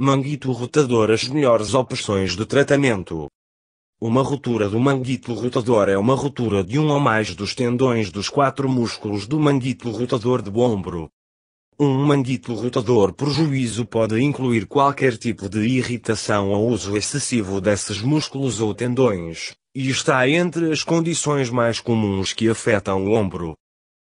Manguito rotador as melhores opções de tratamento. Uma rotura do manguito rotador é uma rotura de um ou mais dos tendões dos quatro músculos do manguito rotador do ombro. Um manguito rotador por juízo pode incluir qualquer tipo de irritação ou uso excessivo desses músculos ou tendões, e está entre as condições mais comuns que afetam o ombro.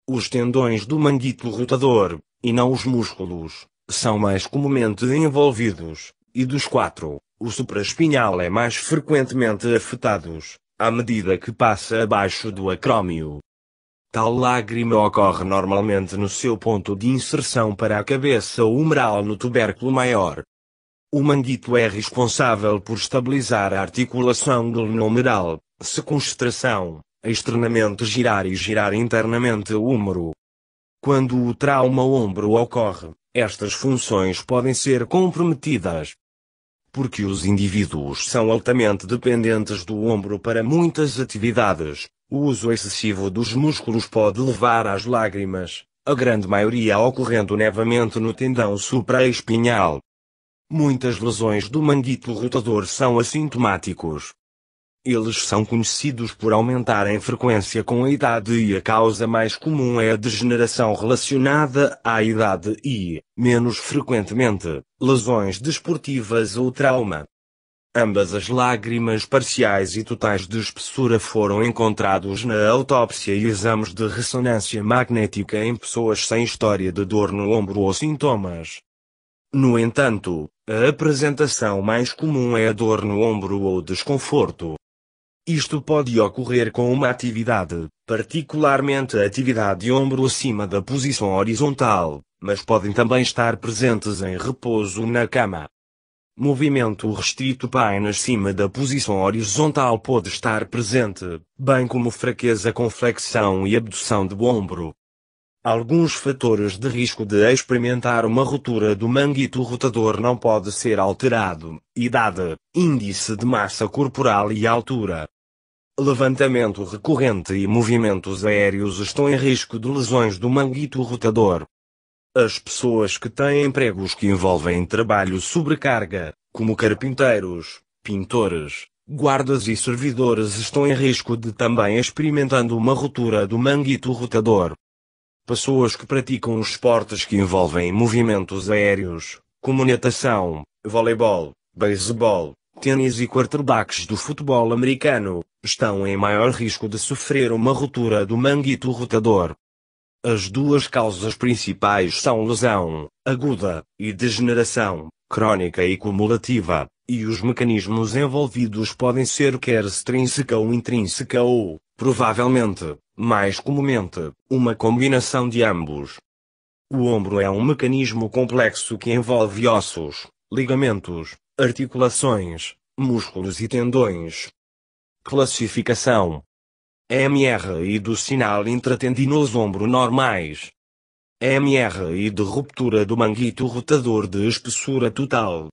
Os tendões do manguito rotador, e não os músculos, são mais comumente envolvidos, e dos quatro, o supraespinhal é mais frequentemente afetados, à medida que passa abaixo do acrómio. Tal lágrima ocorre normalmente no seu ponto de inserção para a cabeça humeral no tubérculo maior. O manguito é responsável por estabilizar a articulação glenomeral, sequestração, externamente girar e girar internamente o húmero. Quando o trauma ombro ocorre, estas funções podem ser comprometidas. Porque os indivíduos são altamente dependentes do ombro para muitas atividades, o uso excessivo dos músculos pode levar às lágrimas, a grande maioria ocorrendo nevamente no tendão supraespinhal. Muitas lesões do manguito rotador são assintomáticos, eles são conhecidos por aumentar em frequência com a idade e a causa mais comum é a degeneração relacionada à idade e, menos frequentemente, lesões desportivas ou trauma. Ambas as lágrimas parciais e totais de espessura foram encontrados na autópsia e exames de ressonância magnética em pessoas sem história de dor no ombro ou sintomas. No entanto, a apresentação mais comum é a dor no ombro ou desconforto, isto pode ocorrer com uma atividade, particularmente a atividade de ombro acima da posição horizontal, mas podem também estar presentes em repouso na cama. Movimento restrito apenas acima da posição horizontal pode estar presente, bem como fraqueza com flexão e abdução do ombro. Alguns fatores de risco de experimentar uma ruptura do manguito rotador não pode ser alterado: idade, índice de massa corporal e altura levantamento recorrente e movimentos aéreos estão em risco de lesões do manguito rotador. As pessoas que têm empregos que envolvem trabalho sobrecarga, como carpinteiros, pintores, guardas e servidores estão em risco de também experimentando uma rotura do manguito rotador. Pessoas que praticam esportes que envolvem movimentos aéreos, como natação, voleibol, beisebol, tênis e quarterbacks do futebol americano, estão em maior risco de sofrer uma ruptura do manguito rotador. As duas causas principais são lesão aguda e degeneração crônica e cumulativa, e os mecanismos envolvidos podem ser quer extrínseca ou intrínseca ou, provavelmente, mais comumente, uma combinação de ambos. O ombro é um mecanismo complexo que envolve ossos, ligamentos, articulações, músculos e tendões, classificação MR e do sinal intratendinoso ombro normais. MR e de ruptura do manguito rotador de espessura total.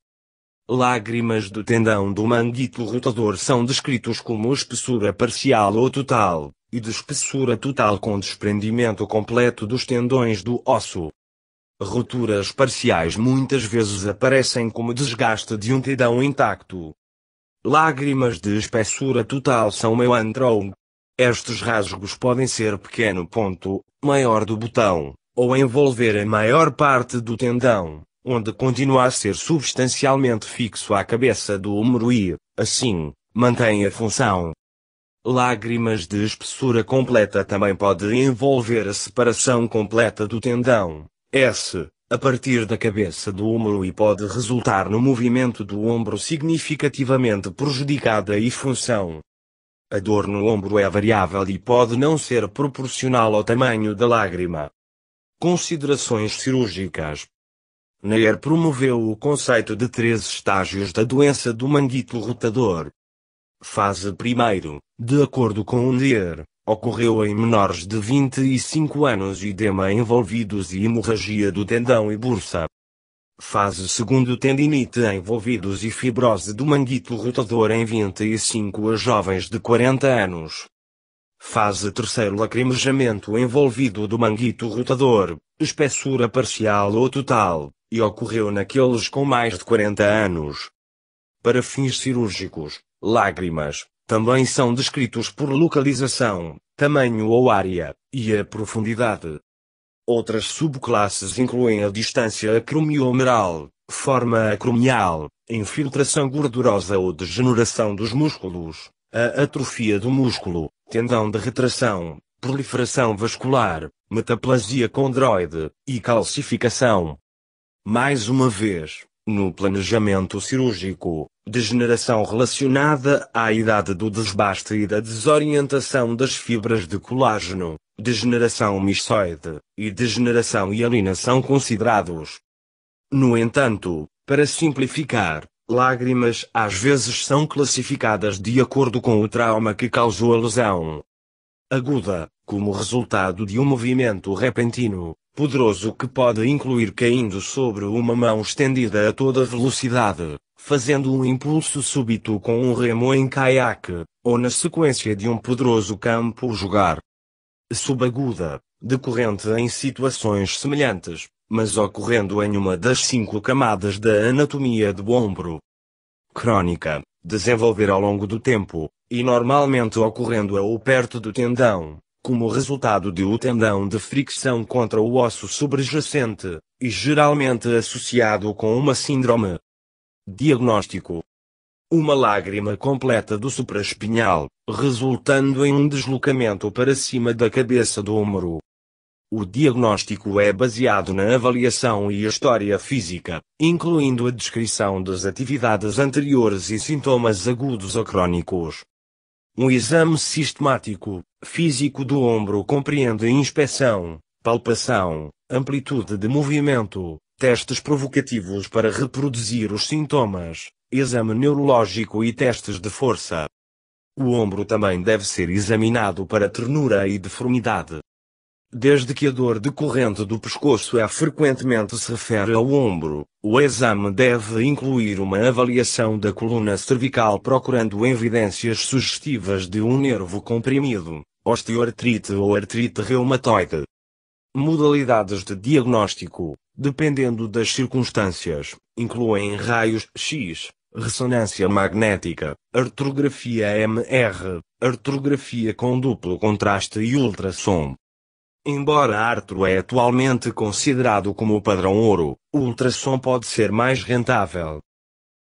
Lágrimas do tendão do manguito rotador são descritos como espessura parcial ou total, e de espessura total com desprendimento completo dos tendões do osso. Roturas parciais muitas vezes aparecem como desgaste de um tendão intacto, Lágrimas de espessura total são meu andrão. Estes rasgos podem ser pequeno ponto, maior do botão, ou envolver a maior parte do tendão, onde continua a ser substancialmente fixo à cabeça do húmero e, assim, mantém a função. Lágrimas de espessura completa também pode envolver a separação completa do tendão, S, a partir da cabeça do ombro e pode resultar no movimento do ombro significativamente prejudicada e função. A dor no ombro é variável e pode não ser proporcional ao tamanho da lágrima. Considerações cirúrgicas. Neer promoveu o conceito de três estágios da doença do manguito rotador. Fase 1. De acordo com o Neyer, ocorreu em menores de 25 anos edema envolvidos e hemorragia do tendão e bursa. Fase 2 tendinite envolvidos e fibrose do manguito rotador em 25 a jovens de 40 anos. Fase 3 lacrimejamento envolvido do manguito rotador, espessura parcial ou total, e ocorreu naqueles com mais de 40 anos. Para fins cirúrgicos, lágrimas, também são descritos por localização, tamanho ou área, e a profundidade. Outras subclasses incluem a distância acromiomeral, forma acromial, infiltração gordurosa ou degeneração dos músculos, a atrofia do músculo, tendão de retração, proliferação vascular, metaplasia condroide, e calcificação. Mais uma vez, no planejamento cirúrgico, degeneração relacionada à idade do desbaste e da desorientação das fibras de colágeno, degeneração missoide, e degeneração e são considerados. No entanto, para simplificar, lágrimas às vezes são classificadas de acordo com o trauma que causou a lesão aguda, como resultado de um movimento repentino, poderoso que pode incluir caindo sobre uma mão estendida a toda velocidade, fazendo um impulso súbito com um remo em caiaque, ou na sequência de um poderoso campo jogar. Subaguda, decorrente em situações semelhantes, mas ocorrendo em uma das cinco camadas da anatomia do ombro. Crônica, desenvolver ao longo do tempo, e normalmente ocorrendo ou perto do tendão, como resultado de o tendão de fricção contra o osso sobrejacente, e geralmente associado com uma síndrome. Diagnóstico: uma lágrima completa do supraespinhal, resultando em um deslocamento para cima da cabeça do ombro. O diagnóstico é baseado na avaliação e história física, incluindo a descrição das atividades anteriores e sintomas agudos ou crônicos. Um exame sistemático, físico do ombro compreende inspeção, palpação, amplitude de movimento, testes provocativos para reproduzir os sintomas, exame neurológico e testes de força. O ombro também deve ser examinado para ternura e deformidade. Desde que a dor decorrente do pescoço é frequentemente se refere ao ombro, o exame deve incluir uma avaliação da coluna cervical procurando evidências sugestivas de um nervo comprimido, osteoartrite ou artrite reumatoide. Modalidades de diagnóstico, dependendo das circunstâncias, incluem raios X, ressonância magnética, artrografia MR, artrografia com duplo contraste e ultrassom. Embora Arthur é atualmente considerado como o padrão ouro, o ultrassom pode ser mais rentável.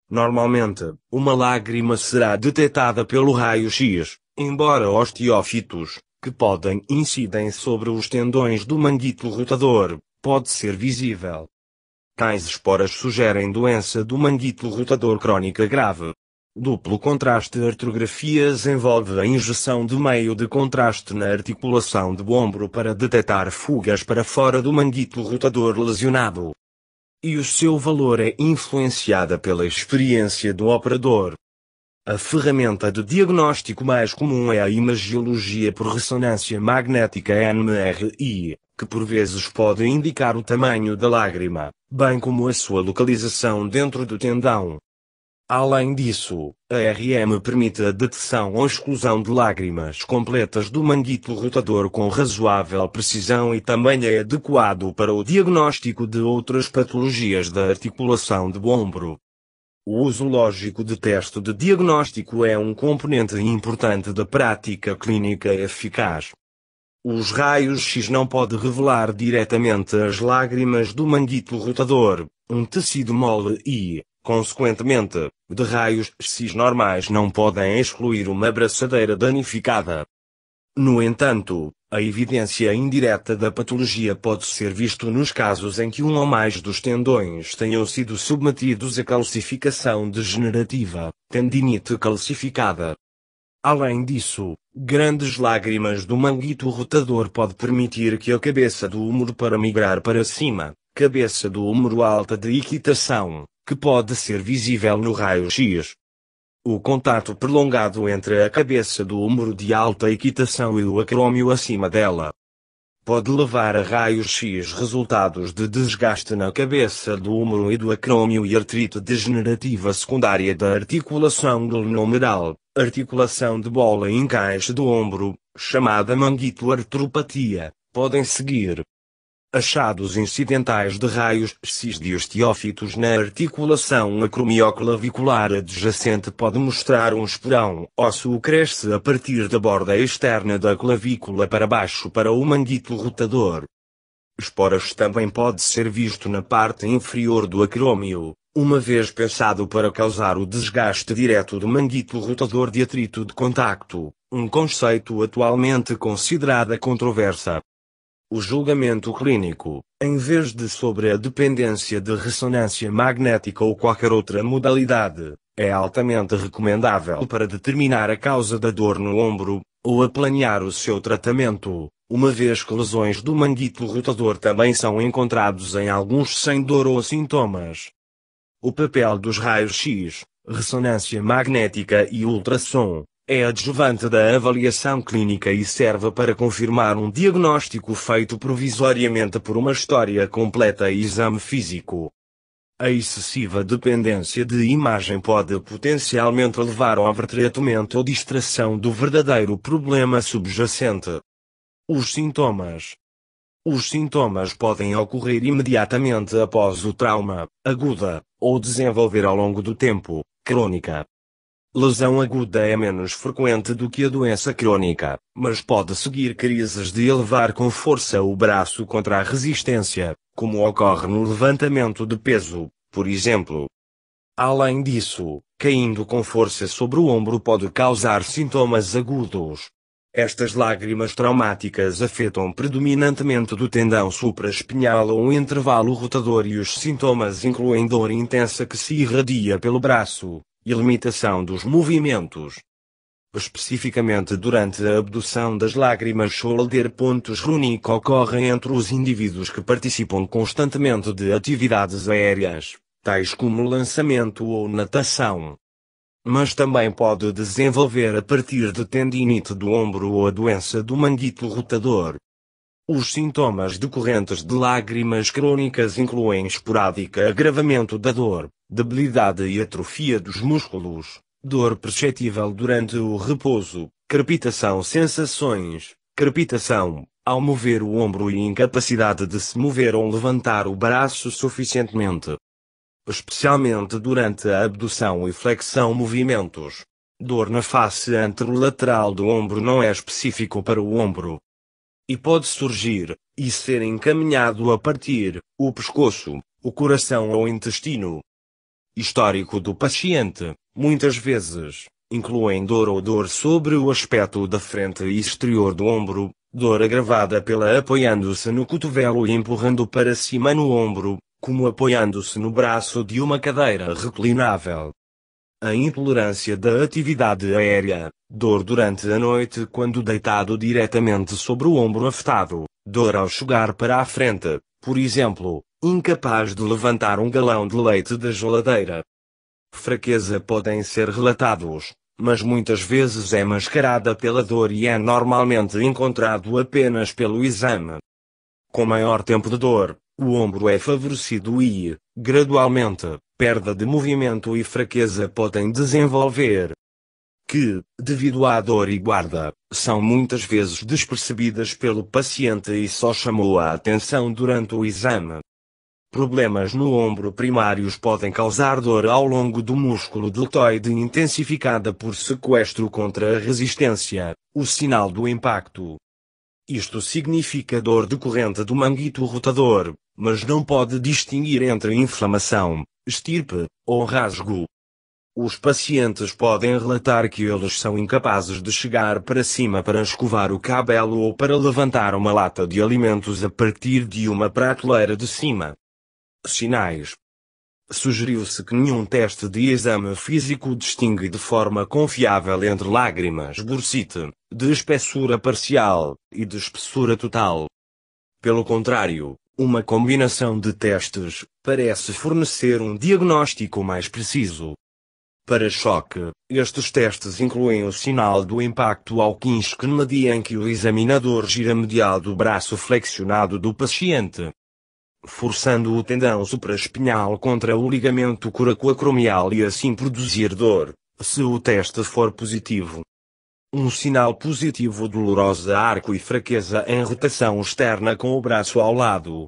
Normalmente, uma lágrima será detectada pelo raio-x, embora osteófitos, que podem incidem sobre os tendões do manguito rotador, pode ser visível. Tais esporas sugerem doença do manguito rotador crónica grave, Duplo contraste de Artrografias envolve a injeção de meio de contraste na articulação do ombro para detectar fugas para fora do manguito rotador lesionado. E o seu valor é influenciada pela experiência do operador. A ferramenta de diagnóstico mais comum é a imagiologia por ressonância magnética MRI, que por vezes pode indicar o tamanho da lágrima, bem como a sua localização dentro do tendão. Além disso, a RM permite a detecção ou exclusão de lágrimas completas do manguito rotador com razoável precisão e também é adequado para o diagnóstico de outras patologias da articulação do ombro. O uso lógico de teste de diagnóstico é um componente importante da prática clínica eficaz. Os raios-x não podem revelar diretamente as lágrimas do manguito rotador, um tecido mole e, Consequentemente, de raios X normais não podem excluir uma abraçadeira danificada. No entanto, a evidência indireta da patologia pode ser visto nos casos em que um ou mais dos tendões tenham sido submetidos a calcificação degenerativa, tendinite calcificada. Além disso, grandes lágrimas do manguito rotador pode permitir que a cabeça do húmero para migrar para cima, cabeça do húmero alta de equitação, que pode ser visível no raio-x. O contato prolongado entre a cabeça do húmero de alta equitação e o acrômio acima dela pode levar a raios-x resultados de desgaste na cabeça do húmero e do acrômio e artrite degenerativa secundária da articulação glenomeral, articulação de bola e encaixe do ombro, chamada manguito artropatia, podem seguir. Achados incidentais de raios cisdiostéófitos na articulação acromioclavicular adjacente pode mostrar um esporão. Ósseo cresce a partir da borda externa da clavícula para baixo para o manguito rotador. Esporas também pode ser visto na parte inferior do acrômio, uma vez pensado para causar o desgaste direto do manguito rotador de atrito de contacto, um conceito atualmente considerada controversa o julgamento clínico, em vez de sobre a dependência de ressonância magnética ou qualquer outra modalidade, é altamente recomendável para determinar a causa da dor no ombro, ou a planear o seu tratamento, uma vez que lesões do manguito rotador também são encontrados em alguns sem dor ou sintomas. O papel dos raios-x, ressonância magnética e ultrassom, é adjuvante da avaliação clínica e serve para confirmar um diagnóstico feito provisoriamente por uma história completa e exame físico. A excessiva dependência de imagem pode potencialmente levar ao retratamento ou distração do verdadeiro problema subjacente. Os sintomas. Os sintomas podem ocorrer imediatamente após o trauma, aguda, ou desenvolver ao longo do tempo, crônica, Lesão aguda é menos frequente do que a doença crônica, mas pode seguir crises de elevar com força o braço contra a resistência, como ocorre no levantamento de peso, por exemplo. Além disso, caindo com força sobre o ombro pode causar sintomas agudos. Estas lágrimas traumáticas afetam predominantemente do tendão supraespinhal ou intervalo rotador e os sintomas incluem dor intensa que se irradia pelo braço, e limitação dos movimentos. Especificamente durante a abdução das lágrimas shoulder pontos runic ocorrem entre os indivíduos que participam constantemente de atividades aéreas, tais como lançamento ou natação. Mas também pode desenvolver a partir de tendinite do ombro ou a doença do manguito rotador. Os sintomas decorrentes de lágrimas crônicas incluem esporádica agravamento da dor, debilidade e atrofia dos músculos, dor perceptível durante o repouso, crepitação sensações, crepitação, ao mover o ombro e incapacidade de se mover ou levantar o braço suficientemente. Especialmente durante a abdução e flexão movimentos. Dor na face anterolateral do ombro não é específico para o ombro, e pode surgir, e ser encaminhado a partir, o pescoço, o coração ou intestino. Histórico do paciente, muitas vezes, incluem dor ou dor sobre o aspecto da frente e exterior do ombro, dor agravada pela apoiando-se no cotovelo e empurrando para cima no ombro, como apoiando-se no braço de uma cadeira reclinável, a intolerância da atividade aérea, dor durante a noite quando deitado diretamente sobre o ombro afetado, dor ao chegar para a frente, por exemplo, incapaz de levantar um galão de leite da geladeira. Fraqueza podem ser relatados, mas muitas vezes é mascarada pela dor e é normalmente encontrado apenas pelo exame. Com maior tempo de dor, o ombro é favorecido e, gradualmente, perda de movimento e fraqueza podem desenvolver. Que, devido à dor e guarda, são muitas vezes despercebidas pelo paciente e só chamou a atenção durante o exame. Problemas no ombro primários podem causar dor ao longo do músculo deltoide intensificada por sequestro contra a resistência, o sinal do impacto. Isto significa dor decorrente do manguito rotador, mas não pode distinguir entre inflamação, estirpe, ou rasgo. Os pacientes podem relatar que eles são incapazes de chegar para cima para escovar o cabelo ou para levantar uma lata de alimentos a partir de uma prateleira de cima. Sinais. Sugeriu-se que nenhum teste de exame físico distingue de forma confiável entre lágrimas bursite, de espessura parcial e de espessura total. Pelo contrário, uma combinação de testes parece fornecer um diagnóstico mais preciso. Para choque, estes testes incluem o sinal do impacto ao Hawkins dia em que o examinador gira medial do braço flexionado do paciente, forçando o tendão supraespinhal contra o ligamento coracoacromial e assim produzir dor, se o teste for positivo. Um sinal positivo dolorosa arco e fraqueza em rotação externa com o braço ao lado.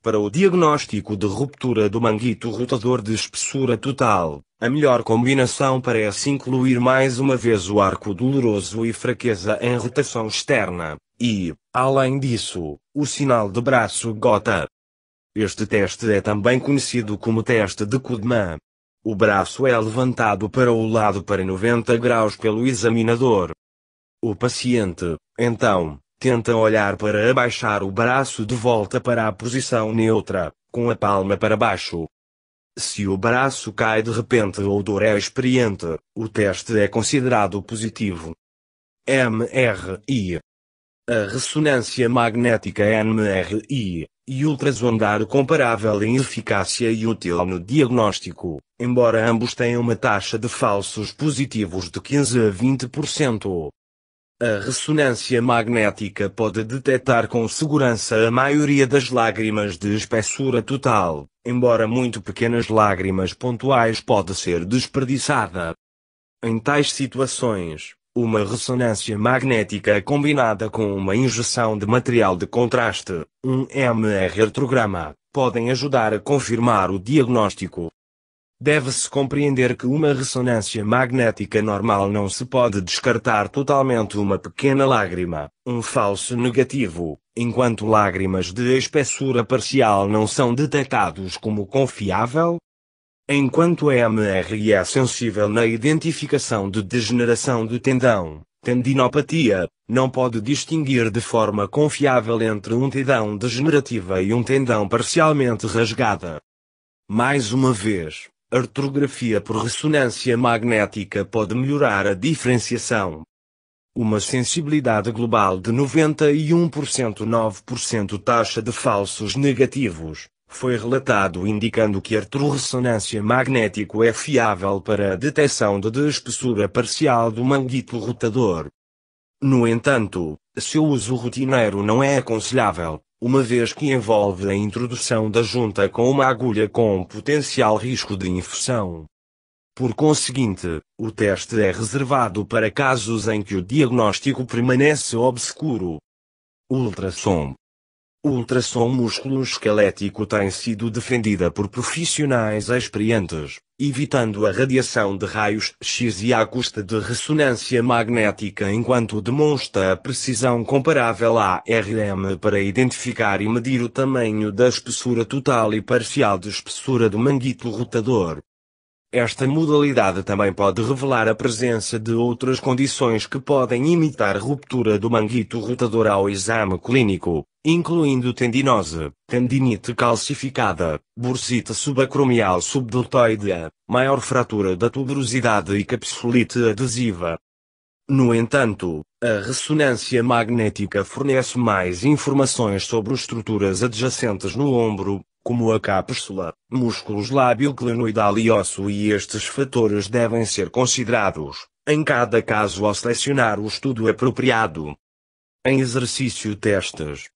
Para o diagnóstico de ruptura do manguito rotador de espessura total, a melhor combinação parece incluir mais uma vez o arco doloroso e fraqueza em rotação externa, e, além disso, o sinal de braço gota. Este teste é também conhecido como teste de Kudman, o braço é levantado para o lado para 90 graus pelo examinador. O paciente, então, tenta olhar para abaixar o braço de volta para a posição neutra, com a palma para baixo. Se o braço cai de repente ou dor é experiente, o teste é considerado positivo. MRI A ressonância magnética MRI e ultrassondar comparável em eficácia e útil no diagnóstico, embora ambos tenham uma taxa de falsos positivos de 15 a 20%. A ressonância magnética pode detectar com segurança a maioria das lágrimas de espessura total, embora muito pequenas lágrimas pontuais pode ser desperdiçada. Em tais situações, uma ressonância magnética combinada com uma injeção de material de contraste, um MR retrograma, podem ajudar a confirmar o diagnóstico. Deve-se compreender que uma ressonância magnética normal não se pode descartar totalmente uma pequena lágrima, um falso negativo, enquanto lágrimas de espessura parcial não são detectados como confiável, Enquanto a MRI é sensível na identificação de degeneração do tendão, tendinopatia, não pode distinguir de forma confiável entre um tendão degenerativa e um tendão parcialmente rasgada. Mais uma vez, artrografia por ressonância magnética pode melhorar a diferenciação. Uma sensibilidade global de 91% 9% taxa de falsos negativos, foi relatado indicando que ressonância magnético é fiável para a detecção da de espessura parcial do manguito rotador. No entanto, seu uso rotineiro não é aconselhável, uma vez que envolve a introdução da junta com uma agulha com potencial risco de infecção. Por conseguinte, o teste é reservado para casos em que o diagnóstico permanece obscuro. Ultrassom o ultrassom músculo-esquelético tem sido defendida por profissionais experientes, evitando a radiação de raios X e a custa de ressonância magnética enquanto demonstra a precisão comparável à RM para identificar e medir o tamanho da espessura total e parcial de espessura do manguito rotador. Esta modalidade também pode revelar a presença de outras condições que podem imitar ruptura do manguito rotador ao exame clínico, incluindo tendinose, tendinite calcificada, bursite subacromial subdeltoidea, maior fratura da tuberosidade e capsulite adesiva. No entanto, a ressonância magnética fornece mais informações sobre estruturas adjacentes no ombro, como a cápsula, músculos labioclenoidal e osso e estes fatores devem ser considerados, em cada caso ao selecionar o estudo apropriado. Em exercício testes.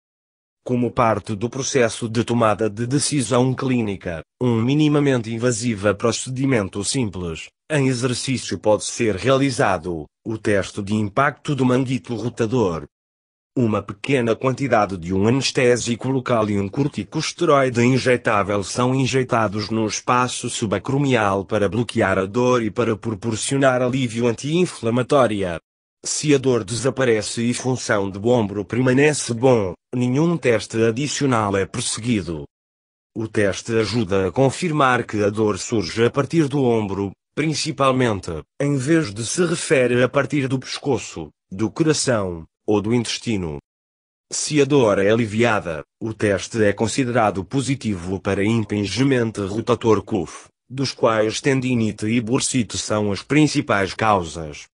Como parte do processo de tomada de decisão clínica, um minimamente invasivo procedimento simples, em exercício pode ser realizado, o teste de impacto do manguito rotador, uma pequena quantidade de um anestésico local e um corticosteroide injetável são injetados no espaço subacromial para bloquear a dor e para proporcionar alívio anti-inflamatória. Se a dor desaparece e função do ombro permanece bom, nenhum teste adicional é perseguido. O teste ajuda a confirmar que a dor surge a partir do ombro, principalmente, em vez de se referir a partir do pescoço, do coração, ou do intestino. Se a dor é aliviada, o teste é considerado positivo para impingimento rotator CUF, dos quais tendinite e bursite são as principais causas.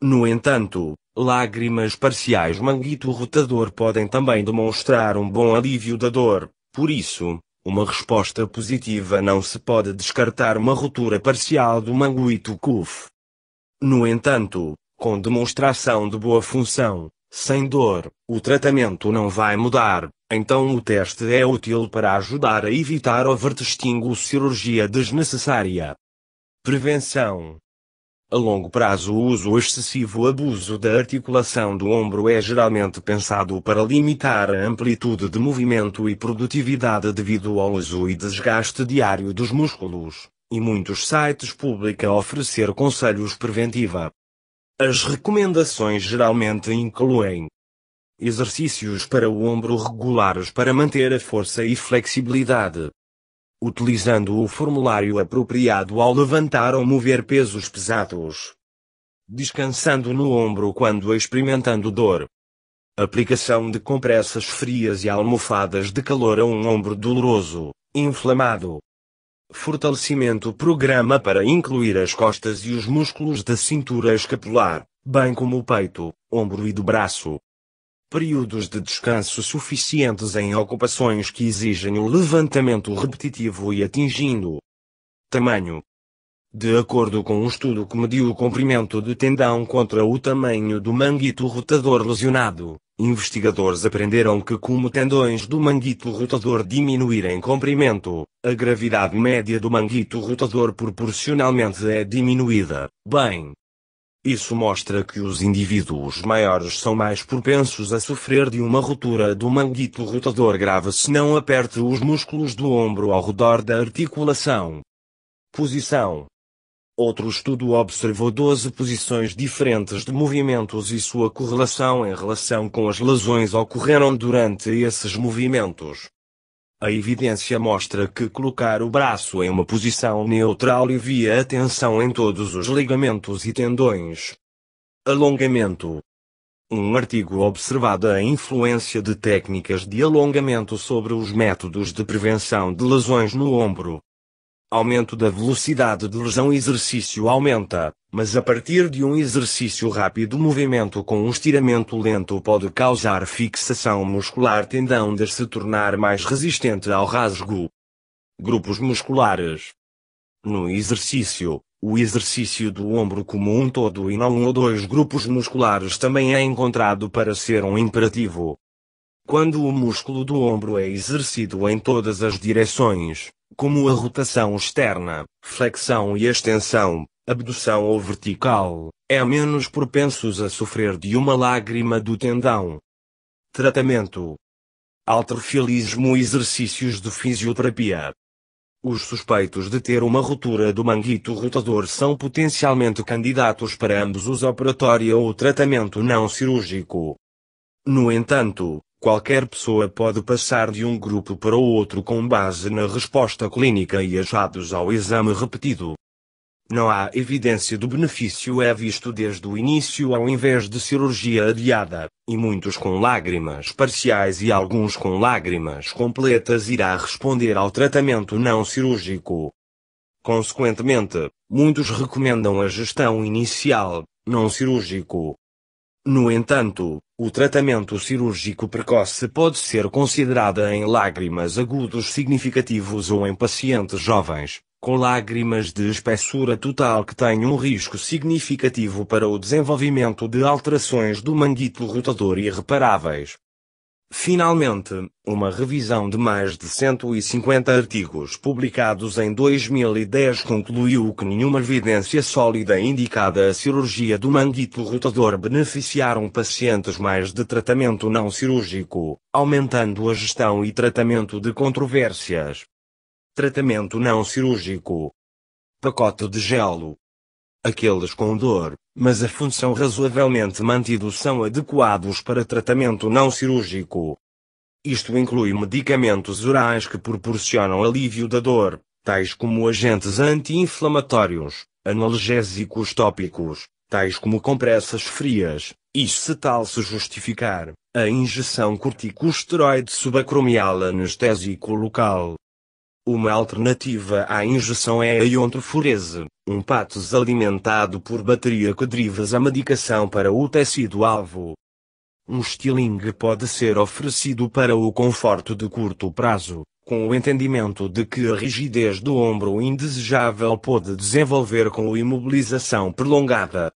No entanto, lágrimas parciais manguito rotador podem também demonstrar um bom alívio da dor, por isso, uma resposta positiva não se pode descartar uma rotura parcial do manguito CUF. No entanto, com demonstração de boa função, sem dor, o tratamento não vai mudar, então o teste é útil para ajudar a evitar overtesting ou cirurgia desnecessária. Prevenção A longo prazo o uso excessivo abuso da articulação do ombro é geralmente pensado para limitar a amplitude de movimento e produtividade devido ao uso e desgaste diário dos músculos, e muitos sites publicam oferecer conselhos preventiva as recomendações geralmente incluem exercícios para o ombro regulares para manter a força e flexibilidade. Utilizando o formulário apropriado ao levantar ou mover pesos pesados. Descansando no ombro quando experimentando dor. Aplicação de compressas frias e almofadas de calor a um ombro doloroso, inflamado, Fortalecimento programa para incluir as costas e os músculos da cintura escapular, bem como o peito, ombro e do braço. Períodos de descanso suficientes em ocupações que exigem o levantamento repetitivo e atingindo tamanho. De acordo com um estudo que mediu o comprimento do tendão contra o tamanho do manguito rotador lesionado, Investigadores aprenderam que como tendões do manguito rotador diminuírem em comprimento, a gravidade média do manguito rotador proporcionalmente é diminuída. Bem, isso mostra que os indivíduos maiores são mais propensos a sofrer de uma rotura do manguito rotador grave se não aperte os músculos do ombro ao redor da articulação. Posição Outro estudo observou 12 posições diferentes de movimentos e sua correlação em relação com as lesões ocorreram durante esses movimentos. A evidência mostra que colocar o braço em uma posição neutra alivia a tensão em todos os ligamentos e tendões. Alongamento. Um artigo observada a influência de técnicas de alongamento sobre os métodos de prevenção de lesões no ombro aumento da velocidade de lesão exercício aumenta, mas a partir de um exercício rápido movimento com um estiramento lento pode causar fixação muscular tendão de se tornar mais resistente ao rasgo. Grupos musculares. No exercício, o exercício do ombro como um todo e não um ou dois grupos musculares também é encontrado para ser um imperativo. Quando o músculo do ombro é exercido em todas as direções, como a rotação externa, flexão e extensão, abdução ou vertical, é menos propensos a sofrer de uma lágrima do tendão. Tratamento: e exercícios de fisioterapia. Os suspeitos de ter uma rotura do manguito rotador são potencialmente candidatos para ambos os operatória ou tratamento não cirúrgico. No entanto, Qualquer pessoa pode passar de um grupo para o outro com base na resposta clínica e achados ao exame repetido. Não há evidência do benefício é visto desde o início ao invés de cirurgia adiada, e muitos com lágrimas parciais e alguns com lágrimas completas irá responder ao tratamento não cirúrgico. Consequentemente, muitos recomendam a gestão inicial, não cirúrgico, no entanto, o tratamento cirúrgico precoce pode ser considerado em lágrimas agudos significativos ou em pacientes jovens, com lágrimas de espessura total que têm um risco significativo para o desenvolvimento de alterações do manguito rotador irreparáveis, Finalmente, uma revisão de mais de 150 artigos publicados em 2010 concluiu que nenhuma evidência sólida indicada a cirurgia do manguito rotador beneficiaram pacientes mais de tratamento não cirúrgico, aumentando a gestão e tratamento de controvérsias. Tratamento não cirúrgico. Pacote de gelo. Aqueles com dor, mas a função razoavelmente mantidos são adequados para tratamento não cirúrgico. Isto inclui medicamentos orais que proporcionam alívio da dor, tais como agentes anti-inflamatórios, analgésicos tópicos, tais como compressas frias, e se tal se justificar, a injeção corticosteroide subacromial anestésico local. Uma alternativa à injeção é a iontroforese, um patos alimentado por bateria que derivas a medicação para o tecido-alvo. Um estilingue pode ser oferecido para o conforto de curto prazo, com o entendimento de que a rigidez do ombro indesejável pode desenvolver com imobilização prolongada.